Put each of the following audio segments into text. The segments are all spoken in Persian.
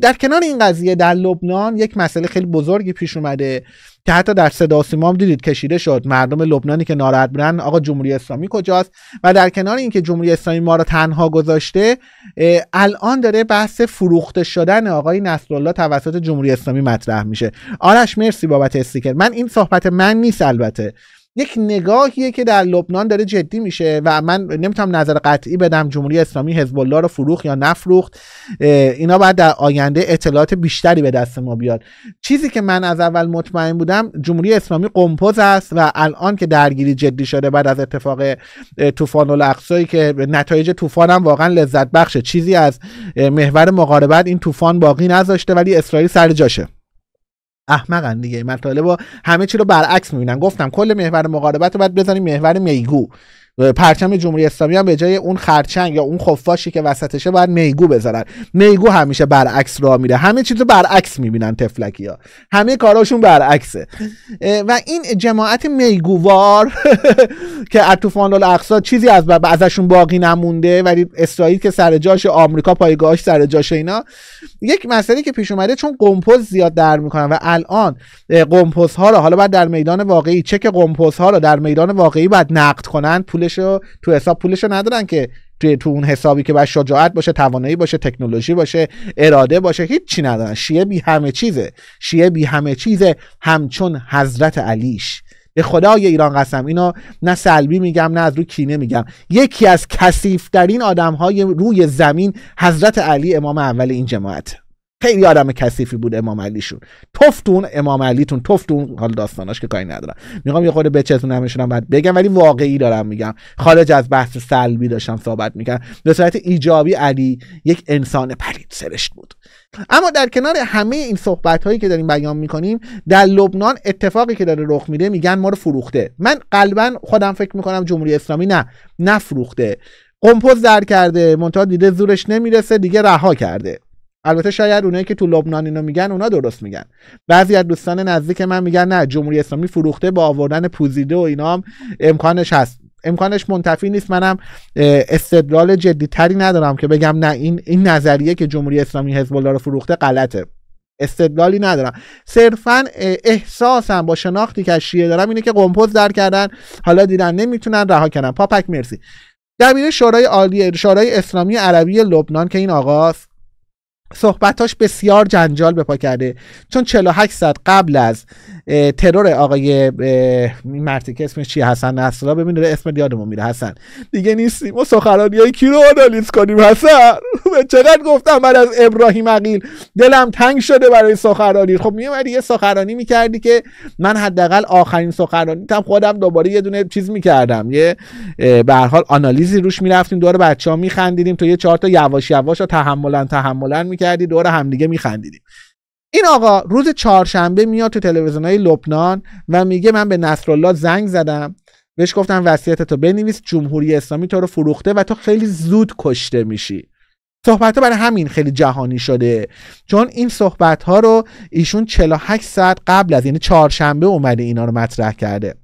در کنار این قضیه در لبنان یک مسئله خیلی بزرگی پیش اومده که حتی در صدا سیما هم دیدید کشیده شد مردم لبنانی که ناراحت بودن آقا جمهوری اسلامی کجاست و در کنار اینکه جمهوری اسلامی ما را تنها گذاشته الان داره بحث فروخته شدن آقای نصرالله توسط جمهوری اسلامی مطرح میشه آرش مرسی بابت استیکر من این صحبت من نیست البته یک نگاهیه که در لبنان داره جدی میشه و من نمیتونم نظر قطعی بدم جمهوری اسلامی حزب الله رو فروخت یا نفروخت اینا بعد در آینده اطلاعات بیشتری به دست ما بیاد چیزی که من از اول مطمئن بودم جمهوری اسلامی قمپز است و الان که درگیری جدی شده بعد از اتفاق طوفان الاقصی که نتایج طوفان هم واقعا لذت بخشه چیزی از محور مقاربت این طوفان باقی نذاشته ولی اسرائیل سر جاشه احمقن دیگه مطالب همه چی رو برعکس میبینن گفتم کل محور مقاربت رو باید بزنیم محور میگو پرچم جمهوری اسلامی هم به جای اون خرچنگ یا اون خفاشی که وسطشه باید میگو بذارن میگو همیشه برعکس را میره همه چیز رو برعکس میبینن تفلکی ها همه کاراشون برعکسه و این جماعت میگووار که اتوفان الاقصا چیزی از ازشون باقی نمونده ولی اسرائیل که سر جاش آمریکا پایگاهش سر جاش اینا یک مسئله که پیش اومده چون قمپوز زیاد در میکنن و الان قمپوز ها رو حالا بعد در میدان واقعی که قمپوز ها رو در میدان واقعی بعد نقد کنن پول تو حساب پولشو ندارن که توی تو اون حسابی که باید شجاعت باشه توانایی باشه تکنولوژی باشه اراده باشه هیچی ندارن شیعه بی همه چیزه شیعه بی همه چیزه همچون حضرت علیش به خدای ایران قسم اینو نه سلبی میگم نه از رو کینه میگم یکی از کسیفترین آدم های روی زمین حضرت علی امام اول این جماعت خیلی آدم کثیفی بود امام علیشون تفتون امام علیتون تفتون حال داستاناش که کاری ندارم میخوام یه خورده بچتون نمیشونم بعد بگم ولی واقعی دارم میگم خارج از بحث سلبی داشتم صحبت میکنم به صورت ایجابی علی یک انسان پلید سرشت بود اما در کنار همه این صحبت هایی که داریم بیان میکنیم در لبنان اتفاقی که داره رخ میده میگن ما رو فروخته من قلبا خودم فکر میکنم جمهوری اسلامی نه نفروخته قمپوز در کرده منتها دیده زورش نمیرسه دیگه رها کرده البته شاید اونایی که تو لبنان اینو میگن اونا درست میگن بعضی از دوستان نزدیک من میگن نه جمهوری اسلامی فروخته با آوردن پوزیده و اینام امکانش هست امکانش منتفی نیست منم استدلال تری ندارم که بگم نه این این نظریه که جمهوری اسلامی حزب الله رو فروخته غلطه استدلالی ندارم صرفا احساسم با شناختی که شیعه دارم اینه که قمپوز در کردن حالا دیدن نمیتونن رها کنن پاپک مرسی دبیر شورای عالی شورای اسلامی عربی لبنان که این آقاست صحبتاش بسیار جنجال به پا کرده چون 48 ساعت قبل از ترور آقای مرتی که اسمش چی حسن نصرا ببین اسم یادمون میره حسن دیگه نیستی ما سخرانی های کی رو آنالیز کنیم حسن چقدر گفتم من از ابراهیم عقیل دلم تنگ شده برای سخرانی خب میومدی یه سخرانی میکردی که من حداقل آخرین سخرانی تام خودم دوباره یه دونه چیز میکردم یه به هر حال آنالیزی روش میرفتیم دور ها میخندیدیم تو یه چهار تا یواش یواش تحملا تحملا می دور همدیگه میخندیدیم این آقا روز چهارشنبه میاد تو تلویزیون های لبنان و میگه من به نصرالله زنگ زدم بهش گفتم وصیت تو بنویس جمهوری اسلامی تو رو فروخته و تو خیلی زود کشته میشی صحبت برای همین خیلی جهانی شده چون این صحبت ها رو ایشون 48 ساعت قبل از یعنی چهارشنبه اومده اینا رو مطرح کرده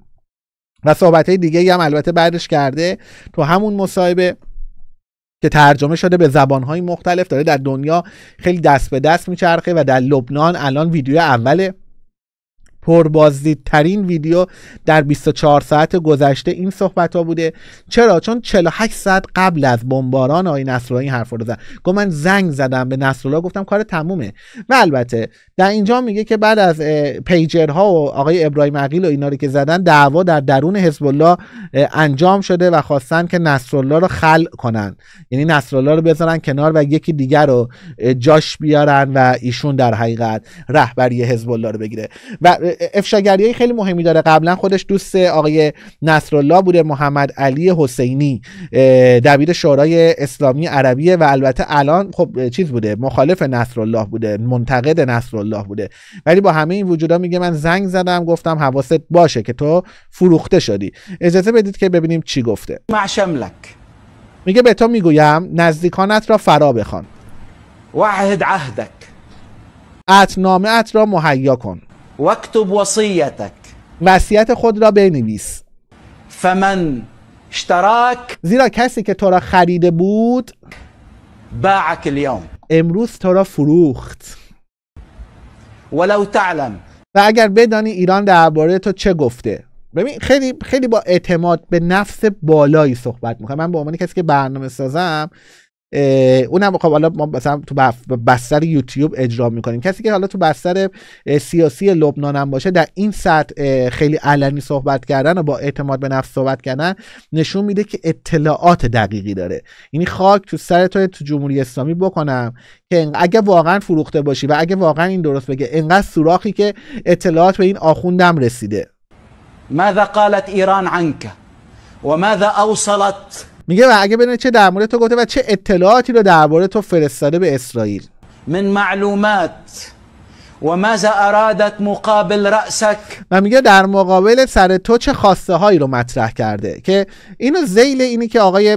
و صحبت های دیگه هم البته بعدش کرده تو همون مصاحبه که ترجمه شده به زبانهای مختلف داره در دنیا خیلی دست به دست میچرخه و در لبنان الان ویدیو اوله پربازدیدترین ویدیو در 24 ساعت گذشته این صحبت ها بوده چرا چون 48 ساعت قبل از بمباران آقای نصرالله این حرف رو زد گفت من زنگ زدم به نصرالله گفتم کار تمومه و البته در اینجا میگه که بعد از پیجرها و آقای ابراهیم عقیل و اینا رو که زدن دعوا در درون حزب انجام شده و خواستن که نصرالله رو خل کنن یعنی نصرالله رو بذارن کنار و یکی دیگر رو جاش بیارن و ایشون در حقیقت رهبری حزب الله رو بگیره و افشاگری خیلی مهمی داره قبلا خودش دوست آقای نصرالله بوده محمد علی حسینی دبیر شورای اسلامی عربیه و البته الان خب چیز بوده مخالف نصرالله بوده منتقد نصرالله بوده ولی با همه این وجودا میگه من زنگ زدم گفتم حواست باشه که تو فروخته شدی اجازه بدید که ببینیم چی گفته معشملک میگه به تو میگویم نزدیکانت را فرا بخوان واحد عهدک اتنامه ات را مهیا کن وکتب وصیتک وصیت خود را بنویس فمن اشتراک زیرا کسی که تو را خریده بود باعک اليوم امروز تو را فروخت ولو تعلم و اگر بدانی ایران درباره تو چه گفته ببین خیلی خیلی با اعتماد به نفس بالایی صحبت میکنم من به عنوان کسی که برنامه سازم اونم خب حالا ما مثلا تو بستر یوتیوب اجرا میکنیم کسی که حالا تو بستر سیاسی لبنان هم باشه در این سطح خیلی علنی صحبت کردن و با اعتماد به نفس صحبت کردن نشون میده که اطلاعات دقیقی داره یعنی خاک تو سر تو تو جمهوری اسلامی بکنم که اگه واقعا فروخته باشی و اگه واقعا این درست بگه انقدر سوراخی که اطلاعات به این آخوندم رسیده ماذا قالت ایران عنک وماذا اوصلت میگه و اگه بنه چه در مورد تو گفته و چه اطلاعاتی رو درباره تو فرستاده به اسرائیل من معلومات و ماذا ارادت مقابل رأسك و میگه در مقابل سر تو چه خواسته هایی رو مطرح کرده که اینو زیل اینی که آقای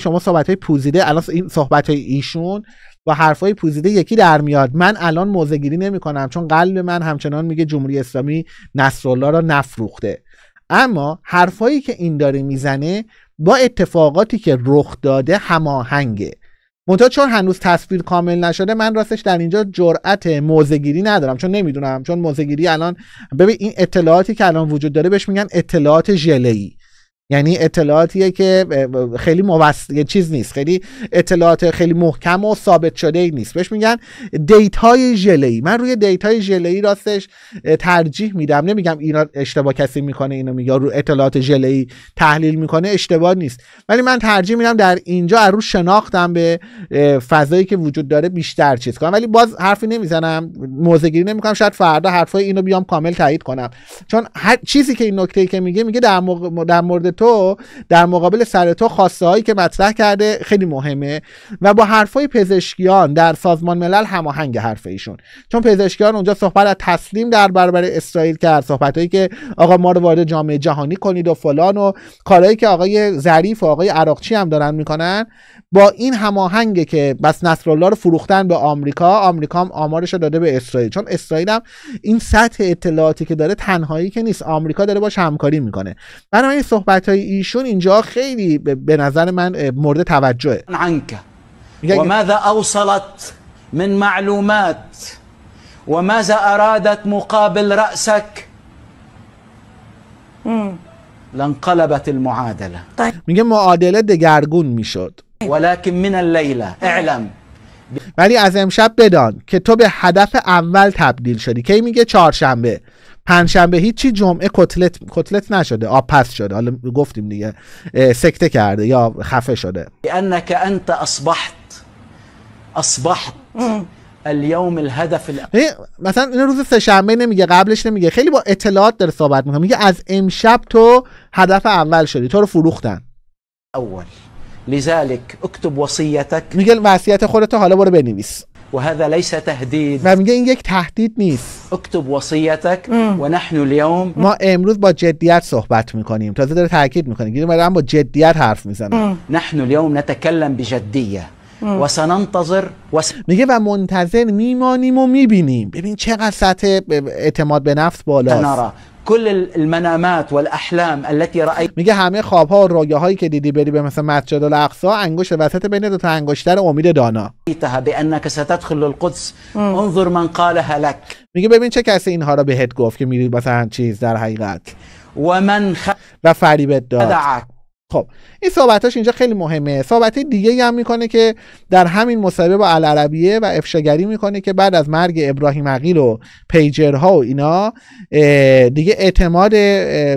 شما صحبت های پوزیده الان این صحبت های ایشون و حرف های پوزیده یکی در میاد من الان موزگیری نمی کنم چون قلب من همچنان میگه جمهوری اسلامی نصرالله را نفروخته اما حرفایی که این داره میزنه با اتفاقاتی که رخ داده هماهنگه منتها چون هنوز تصویر کامل نشده من راستش در اینجا جرأت موزگیری ندارم چون نمیدونم چون موزگیری الان ببین این اطلاعاتی که الان وجود داره بهش میگن اطلاعات ژله یعنی اطلاعاتیه که خیلی موثق یه چیز نیست خیلی اطلاعات خیلی محکم و ثابت شده ای نیست بهش میگن دیتای ژله من روی دیتای ژله ای راستش ترجیح میدم نمیگم اینا اشتباه کسی میکنه اینو میگه رو اطلاعات ژله ای تحلیل میکنه اشتباه نیست ولی من ترجیح میدم در اینجا از رو شناختم به فضایی که وجود داره بیشتر چیز کنم ولی باز حرفی نمیزنم موضع گیری نمیکنم شاید فردا حرفای اینو بیام کامل تایید کنم چون هر چیزی که این نکته ای که میگه میگه در, مورد تو در مقابل سر تو خواسته هایی که مطرح کرده خیلی مهمه و با حرفای پزشکیان در سازمان ملل هماهنگ حرف ایشون چون پزشکیان اونجا صحبت از تسلیم در برابر اسرائیل کرد صحبت هایی که آقا ما رو وارد جامعه جهانی کنید و فلان و کارهایی که آقای ظریف و آقای عراقچی هم دارن میکنن با این هماهنگ که بس نصرالله رو فروختن به آمریکا آمریکا هم آمارش رو داده به اسرائیل چون اسرائیل هم این سطح اطلاعاتی که داره تنهایی که نیست آمریکا داره باش همکاری میکنه بنابراین صحبت شون ایشون اینجا خیلی به نظر من مورد توجهه و ماذا اوصلت من معلومات ماذا ارادت مقابل رأسك لانقلبت المعادله میگه معادله دگرگون میشد ولکن من اللیله اعلم ولی از امشب بدان که تو به هدف اول تبدیل شدی کی میگه چهارشنبه پنجشنبه چی جمعه کتلت کتلت نشده آب پس شده حالا گفتیم دیگه سکته کرده یا خفه شده انك انت اصبحت اصبحت اليوم الهدف مثلا این روز سهشنبه نمیگه قبلش نمیگه خیلی با اطلاعات داره صحبت میکنه میگه از امشب تو هدف اول شدی تو رو فروختن اول لذلک اکتب وصیتک میگه وصیت خودت حالا برو بنویس و هذا لیس تهدید و میگه این یک تهدید نیست اکتب وصیتک و نحن الیوم ما امروز با جدیت صحبت میکنیم تازه داره تاکید میکنه گیر هم با جدیت حرف میزنه نحن الیوم نتکلم بجدیه و سننتظر و س... میگه و منتظر میمانیم و میبینیم ببین چقدر سطح اعتماد به نفس بالاست کل المنامات والاحلام التی رایت میگه همه خوابها و رویاهایی که دیدی بری به مثلا مسجد الاقصا انگشت وسط بین دو تا انگشتر امید دانا بانك ستدخل القدس انظر من قالها لك میگه ببین چه کسی اینها را بهت گفت که میری مثلا چیز در حقیقت و من خ... و فریبت داد خب این صحبتاش اینجا خیلی مهمه صحبت دیگه هم میکنه که در همین مصاحبه با العربیه و افشاگری میکنه که بعد از مرگ ابراهیم عقیل و پیجرها و اینا دیگه اعتماد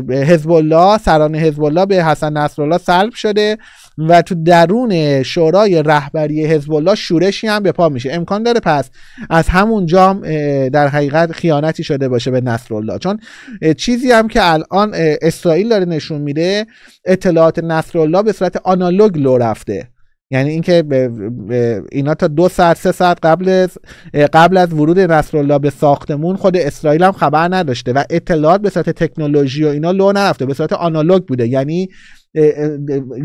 حزب الله سران حزب الله به حسن نصرالله سلب شده و تو درون شورای رهبری حزب الله شورشی هم به پا میشه امکان داره پس از همون جام در حقیقت خیانتی شده باشه به نصرالله چون چیزی هم که الان اسرائیل داره نشون میده اطلاعات نصرالله به صورت آنالوگ لو رفته یعنی اینکه اینا تا دو ساعت سه ساعت قبل از قبل از ورود نصرالله به ساختمون خود اسرائیل هم خبر نداشته و اطلاعات به صورت تکنولوژی و اینا لو نرفته به صورت آنالوگ بوده یعنی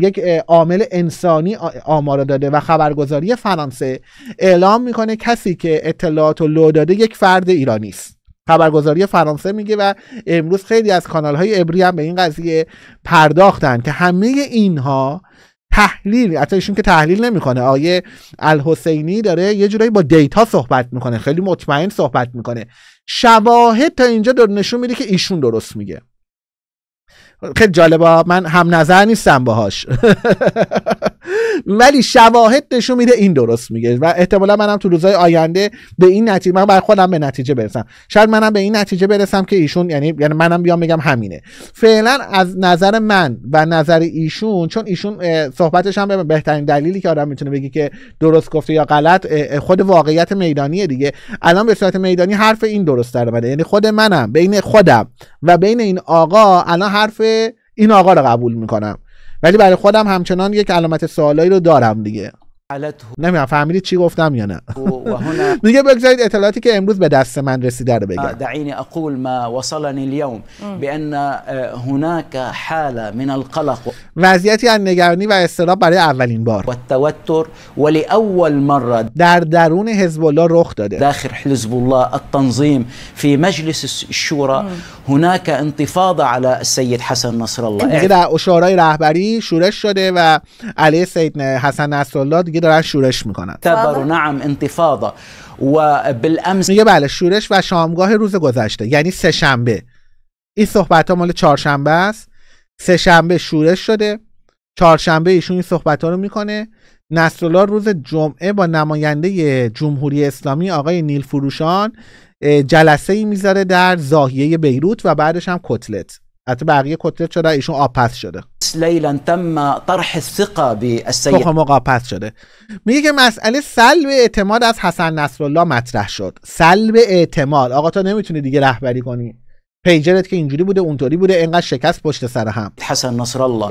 یک عامل انسانی آمار داده و خبرگزاری فرانسه اعلام میکنه کسی که اطلاعات و لو داده یک فرد ایرانی است خبرگزاری فرانسه میگه و امروز خیلی از کانال های ابری هم به این قضیه پرداختن که همه اینها تحلیل حتی ایشون که تحلیل نمیکنه آیه الحسینی داره یه جورایی با دیتا صحبت میکنه خیلی مطمئن صحبت میکنه شواهد تا اینجا داره نشون میده که ایشون درست میگه خیلی جالبه من هم نظر نیستم باهاش ولی شواهد نشون میده این درست میگه و احتمالا منم تو روزهای آینده به این نتیجه من بر خودم به نتیجه برسم شاید منم به این نتیجه برسم که ایشون یعنی یعنی منم بیام میگم همینه فعلا از نظر من و نظر ایشون چون ایشون صحبتش هم به بهترین دلیلی که آدم میتونه بگی که درست گفته یا غلط خود واقعیت میدانیه دیگه الان به صورت میدانی حرف این درست در بده یعنی خود منم بین خودم و بین این آقا الان حرف این آقا رو قبول میکنم ولی برای خودم همچنان یک علامت سوالایی رو دارم دیگه حالته نمیدونم فهمیدید چی گفتم یا نه میگه بگذارید اطلاعاتی که امروز به دست من رسیده رو بگم آه، دعيني اقول ما وصلني اليوم بان آه، هناك حاله من القلق وضعیتی از نگرانی و استراب برای اولین بار و والتوتر ولاول مره در درون حزب الله رخ داده داخل حزب الله التنظيم في مجلس الشورى هناك انتفاضه على السيد حسن نصر الله در رهبری شورش شده و علی سید حسن نصر الله دارن شورش میکنن تبر نعم انتفاضه و بالامس میگه بله شورش و شامگاه روز گذشته یعنی سه شنبه این صحبت ها مال چهارشنبه است سه شنبه شورش شده چهارشنبه ایشون این صحبت ها رو میکنه نصرالله روز جمعه با نماینده جمهوری اسلامی آقای نیل فروشان جلسه ای میذاره در زاهیه بیروت و بعدش هم کتلت حتی بقیه کتلت شده ایشون آب شده لیلا تم طرح الثقه خب، خب، شده میگه که مسئله سلب اعتماد از حسن نصرالله مطرح شد سلب اعتماد آقا تو نمیتونی دیگه رهبری کنی پیجرت که اینجوری بوده اونطوری بوده انقدر شکست پشت سر هم حسن نصر الله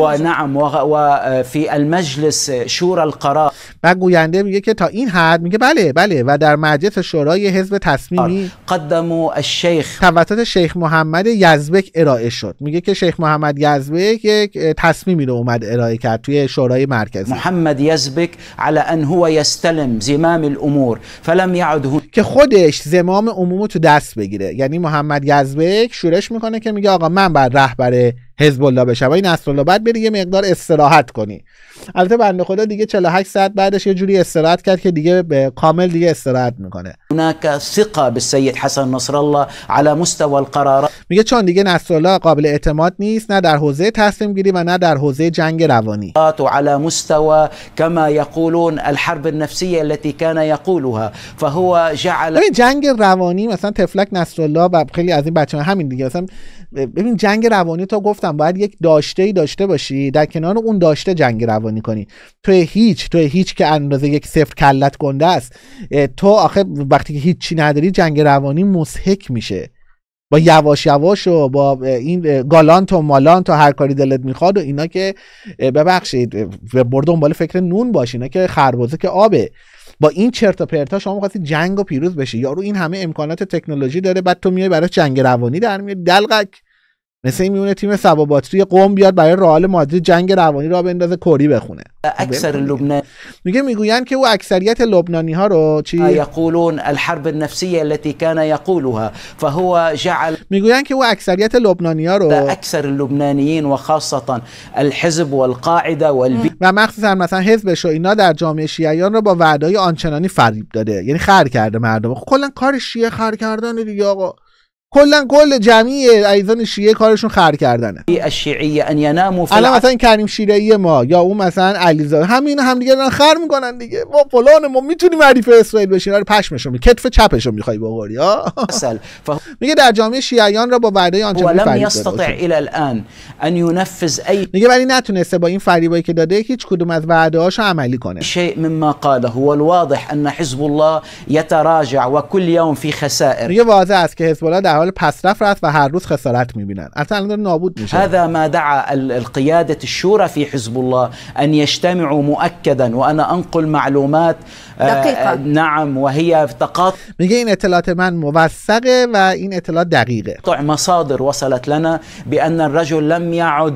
و نعم و, فی المجلس شور القرار و گوینده میگه که تا این حد میگه بله بله و در مجلس شورای حزب تصمیمی آره. قدمو الشیخ توسط شیخ محمد یزبک ارائه شد میگه که شیخ محمد یزبک یک تصمیمی رو اومد ارائه کرد توی شورای مرکزی محمد یزبک علی ان هو یستلم زمام الامور فلم یعد که خودش زمام امور تو دست بگیره یعنی محمد یزبک شورش میکنه که میگه آقا من بر رهبر حزب الله بشه این الله بعد بری یه مقدار استراحت کنی البته بنده خدا دیگه 48 ساعت بعدش یه جوری استراحت کرد که دیگه به کامل دیگه استراحت میکنه هناك ثقه بالسيد حسن نصر الله على مستوى القرارات میگه چون دیگه الله قابل اعتماد نیست نه در حوزه تصمیم گیری و نه در حوزه جنگ روانی على مستوى كما يقولون الحرب النفسيه التي كان يقولها فهو جعل جنگ روانی مثلا تفلک الله و خیلی از این بچه‌ها همین دیگه مثلا ببین جنگ روانی تو گفتم باید یک داشته ای داشته باشی در کنار اون داشته جنگ روانی کنی تو هیچ تو هیچ که اندازه یک صفر کلت گنده است تو آخه وقتی که هیچی نداری جنگ روانی مسحک میشه با یواش یواش و با این گالانت و مالانت و هر کاری دلت میخواد و اینا که ببخشید بر دنبال فکر نون باش اینا که خربوزه که آبه با این چرت و پرتا شما میخواستی جنگ و پیروز بشی یارو این همه امکانات تکنولوژی داره بعد تو میای برای جنگ روانی در میاری دلقک مثل این میونه تیم سبا باتری قوم بیاد برای رئال مادرید جنگ روانی را بندازه کری بخونه اکثر لبنان میگه میگویند که او اکثریت لبنانی ها رو چی یقولون الحرب النفسیه التی کان یقولها فهو جعل میگویند که او اکثریت لبنانی ها رو اکثر لبنانیین و خاصتا الحزب والقاعده والبي و مخصوصا مثلا حزب و اینا در جامعه شیعیان رو با وعدای آنچنانی فریب داده یعنی خر کرده مردم خب کلا کار شیعه خر کردن دیگه آقا کلا کل جمعی ایزان شیعه کارشون خر کردنه الشیعه ان مثلا کریم شیرعی ما یا اون مثلا علیزاده همین همدیگه دارن خر میکنن دیگه ما فلان ما میتونیم حریف اسرائیل بشیم آره پشمشو می کتف چپشو میخوای بخوری ها میگه در جامعه شیعیان را با وعده آنچه ولم یستطع الی الان ان ینفذ ای میگه ولی نتونسته با این فریبایی که داده هیچ کدوم از وعده هاش عملی کنه شیء مما قاله هو الواضح ان حزب الله يتراجع وكل يوم في خسائر میگه واضح است که حزب الله حال پسرفت و هر روز خسارت میبینن اصلا الان نابود میشه هذا ما دعا القيادة الشورى في حزب الله ان يجتمعوا مؤكدا وانا انقل معلومات دقیقا. نعم وهی تقاط میگه این اطلاعات من موثقه و این اطلاعات دقیقه طع مصادر وصلت لنا بأن الرجل لم يعد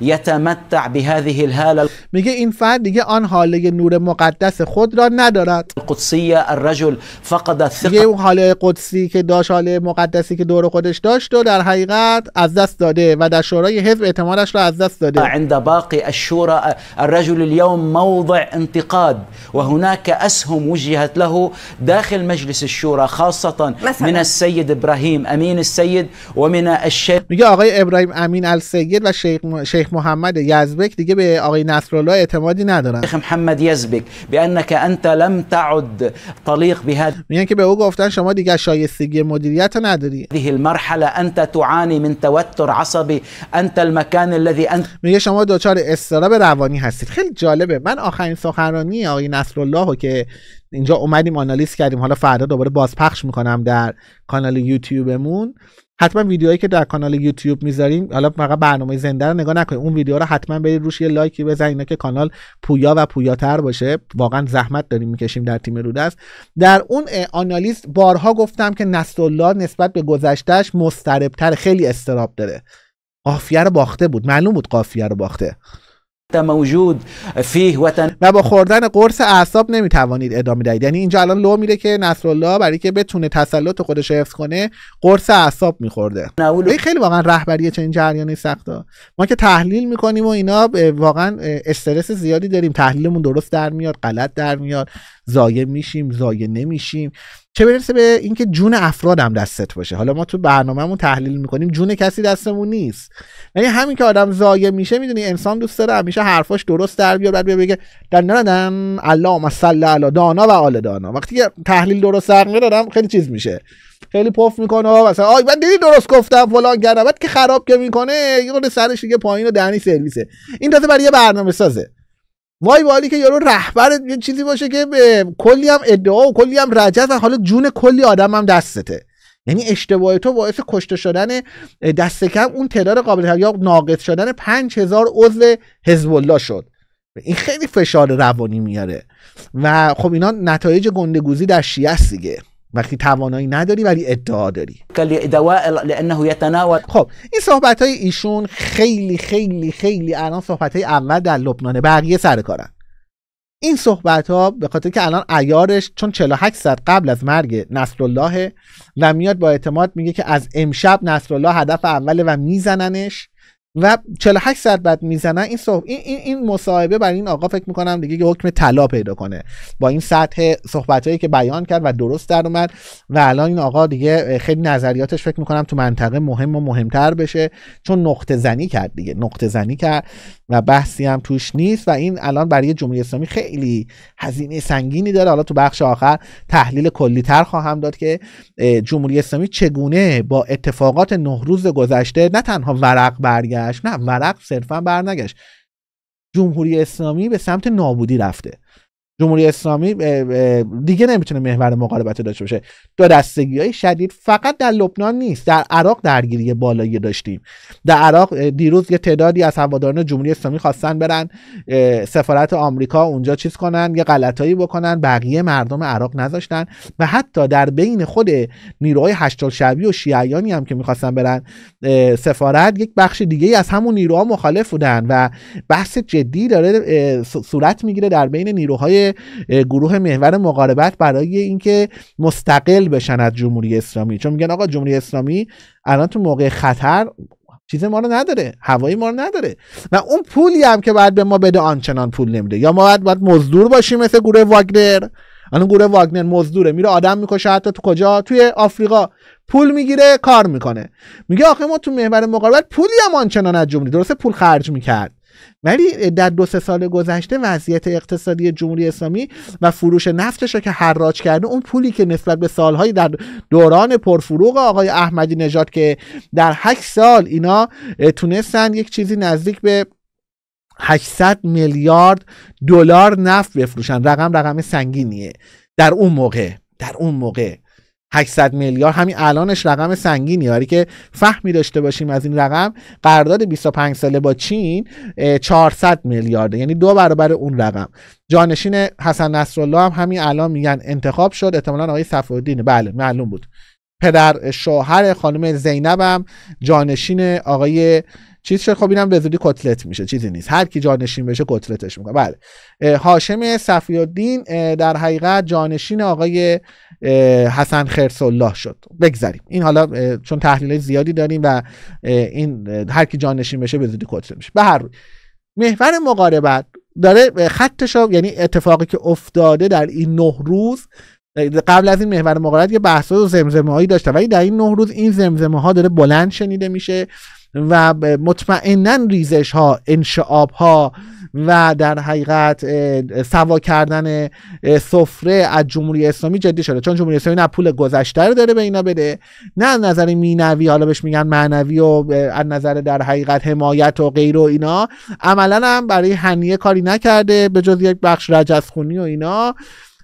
يتمتع بهذه الهاله میگه این فرد دیگه آن حاله نور مقدس خود را ندارد القدسية الرجل فقد الثقه میگه حاله قدسی که داشت حاله مقدسی که که دور خودش داشت و در حقیقت از دست داده و در شورای حزب اعتمادش را از دست داده عند باقی الشورى الرجل اليوم موضع انتقاد وهناك اسهم وجهت له داخل مجلس الشورى خاصه من السيد ابراهيم امين السيد ومن الشيخ میگه آقای ابراهیم امین السید و شیخ, شیخ محمد یزبک دیگه به آقای نصرالله اعتمادی ندارن شیخ محمد یزبک بانک انت لم تعد طلیق بهذا میگن که به او گفتن شما دیگه شایستگی مدیریت نداری هذه المرحلة أنت تعاني من توتر عصبي أنت المكان الذي أنت میگه شما دوچار استراب روانی هستید خیلی جالبه من آخرین سخنرانی آقای نصرالله رو که اینجا اومدیم آنالیز کردیم حالا فردا دوباره بازپخش میکنم در کانال یوتیوبمون حتما ویدیوهایی که در کانال یوتیوب میذاریم حالا فقط برنامه زنده رو نگاه نکنید اون ویدیو رو حتما برید روش یه لایکی بزنید اینا که کانال پویا و پویاتر باشه واقعا زحمت داریم میکشیم در تیم رودست در اون آنالیز بارها گفتم که الله نسبت به گذشتهش مستربتر خیلی استراب داره قافیه رو باخته بود معلوم بود قافیه رو باخته موجود فیه وطن و با خوردن قرص اعصاب نمیتوانید ادامه دهید یعنی اینجا الان لو میره که نصرالله برای که بتونه تسلط خودش حفظ کنه قرص اعصاب میخورده این خیلی واقعا رهبری چنین جریانی سختا ما که تحلیل میکنیم و اینا واقعا استرس زیادی داریم تحلیلمون درست در میاد غلط در میاد زایه میشیم زایه نمیشیم چه برسه به اینکه جون افرادم دستت باشه حالا ما تو برنامهمون تحلیل میکنیم جون کسی دستمون نیست یعنی همین که آدم زایه میشه میدونی انسان دوست داره همیشه حرفاش درست در بیاد بعد بیا بگه دن اللهم صل علی دانا و آل دانا وقتی که تحلیل درست در میاد خیلی چیز میشه خیلی پف میکنه و مثلا آی من دیدی درست گفتم فلان کردم بعد که خراب که میکنه یه سرش دیگه پایین و سرویسه این تازه برای یه برنامه سازه وای والی که یارو رهبر یه چیزی باشه که به کلی هم ادعا و کلی هم رجز و حالا جون کلی آدم هم دستته یعنی اشتباه تو باعث کشته شدن دست کم اون تعداد قابل یا ناقص شدن 5000 عضو حزب الله شد این خیلی فشار روانی میاره و خب اینا نتایج گندگوزی در شیعه است دیگه وقتی توانایی نداری ولی ادعا داری خب این صحبت های ایشون خیلی خیلی خیلی الان صحبت های اول در لبنان بقیه سر کارن این صحبت ها به خاطر که الان ایارش چون 48 ساعت قبل از مرگ نصرالله و میاد با اعتماد میگه که از امشب نصرالله هدف اوله و میزننش و 48 ساعت بعد میزنن این صحب... این این, این مصاحبه برای این آقا فکر میکنم دیگه یه حکم طلا پیدا کنه با این سطح صحبت هایی که بیان کرد و درست در اومد و الان این آقا دیگه خیلی نظریاتش فکر میکنم تو منطقه مهم و مهمتر بشه چون نقطه زنی کرد دیگه نقطه زنی کرد و بحثی هم توش نیست و این الان برای جمهوری اسلامی خیلی هزینه سنگینی داره حالا تو بخش آخر تحلیل کلی تر خواهم داد که جمهوری اسلامی چگونه با اتفاقات نه روز گذشته نه تنها ورق برگرد برگشت نه ورق صرفا برنگشت جمهوری اسلامی به سمت نابودی رفته جمهوری اسلامی دیگه نمیتونه محور مقاربت داشته باشه دو دستگی های شدید فقط در لبنان نیست در عراق درگیری بالایی داشتیم در عراق دیروز یه تعدادی از هواداران جمهوری اسلامی خواستن برن سفارت آمریکا اونجا چیز کنن یه غلطایی بکنن بقیه مردم عراق نذاشتن و حتی در بین خود نیروهای هشتال شبی و شیعیانی هم که میخواستن برن سفارت یک بخش دیگه از همون نیروها مخالف بودن و بحث جدی داره صورت میگیره در بین نیروهای گروه محور مقاربت برای اینکه مستقل بشن از جمهوری اسلامی چون میگن آقا جمهوری اسلامی الان تو موقع خطر چیز ما رو نداره هوایی ما رو نداره و اون پولی هم که باید به ما بده آنچنان پول نمیده یا ما باید, باید مزدور باشیم مثل گروه واگنر الان گروه واگنر مزدوره میره آدم میکشه حتی تو کجا توی آفریقا پول میگیره کار میکنه میگه آخه ما تو محور مقاربت پولی هم آنچنان از جمهوری درسته پول خرج میکرد ولی در دو سه سال گذشته وضعیت اقتصادی جمهوری اسلامی و فروش نفتش که حراج کرده اون پولی که نسبت به سالهایی در دوران پرفروغ آقای احمدی نژاد که در هشت سال اینا تونستن یک چیزی نزدیک به 800 میلیارد دلار نفت بفروشن رقم رقم سنگینیه در اون موقع در اون موقع 800 میلیارد همین الانش رقم سنگینی یاری که فهمی داشته باشیم از این رقم قرارداد 25 ساله با چین 400 میلیارد یعنی دو برابر اون رقم جانشین حسن نصرالله هم همین الان میگن انتخاب شد احتمالاً آقای صفالدین بله معلوم بود پدر شوهر خانم زینبم جانشین آقای چیز شد خب اینم به زودی کتلت میشه چیزی نیست هر کی جانشین بشه کتلتش میکنه بله هاشم صفی الدین در حقیقت جانشین آقای حسن خرس الله شد بگذاریم این حالا چون تحلیل زیادی داریم و این هر کی جانشین بشه به زودی کتلت میشه به هر روی محور مقاربت داره خطش یعنی اتفاقی که افتاده در این نه روز قبل از این محور مقارنت یه بحثات و زمزمه هایی داشته ولی در این نه روز این زمزمه ها داره بلند شنیده میشه و مطمئنا ریزش ها انشعاب ها و در حقیقت سوا کردن سفره از جمهوری اسلامی جدی شده چون جمهوری اسلامی نه پول گذشته رو داره به اینا بده نه از نظر مینوی حالا بهش میگن معنوی و از نظر در حقیقت حمایت و غیر و اینا عملا هم برای هنیه کاری نکرده به جز یک بخش رجزخونی و اینا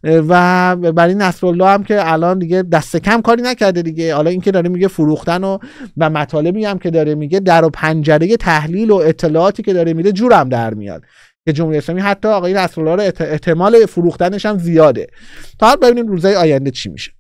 و برای نصرالله هم که الان دیگه دست کم کاری نکرده دیگه حالا اینکه داره میگه فروختن و و مطالبی هم که داره میگه در و پنجره تحلیل و اطلاعاتی که داره میده جورم در میاد که جمهوری اسلامی حتی آقای نصرالله رو احتمال فروختنش هم زیاده تا ببینیم روزهای آینده چی میشه